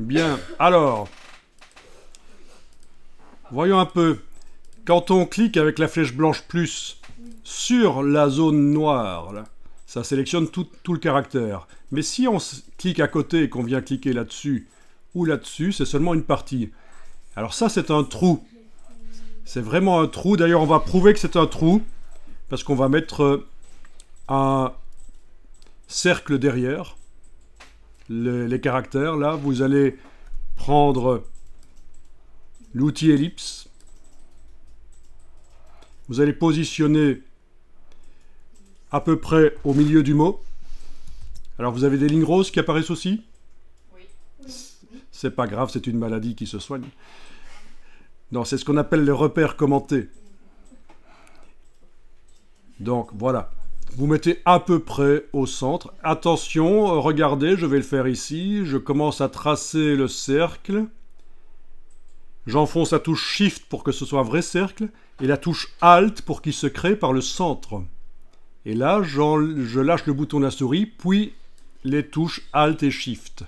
Bien, alors, voyons un peu. Quand on clique avec la flèche blanche plus sur la zone noire, ça sélectionne tout, tout, le caractère. Mais si on clique à côté et qu'on vient cliquer là-dessus ou là-dessus, c'est seulement une partie. Alors ça, c'est un trou. C'est vraiment un trou. D'ailleurs, on va prouver que c'est un trou parce qu'on va mettre euh, un cercle derrière les, caractères. Là, vous allez prendre l'outil ellipse. Vous allez positionner à peu près au milieu du mot. Alors vous avez des lignes roses qui apparaissent aussi Oui. C'est pas grave, c'est une maladie qui se soigne. Non, c'est ce qu'on appelle les repères commentés. Donc voilà. Vous mettez à peu près au centre. Attention, regardez, je vais le faire ici. Je commence à tracer le cercle. J'enfonce la touche Shift pour que ce soit un vrai cercle et la touche Alt pour qu'il se crée par le centre. Et là, je lâche le bouton de la souris, puis les touches Alt et Shift.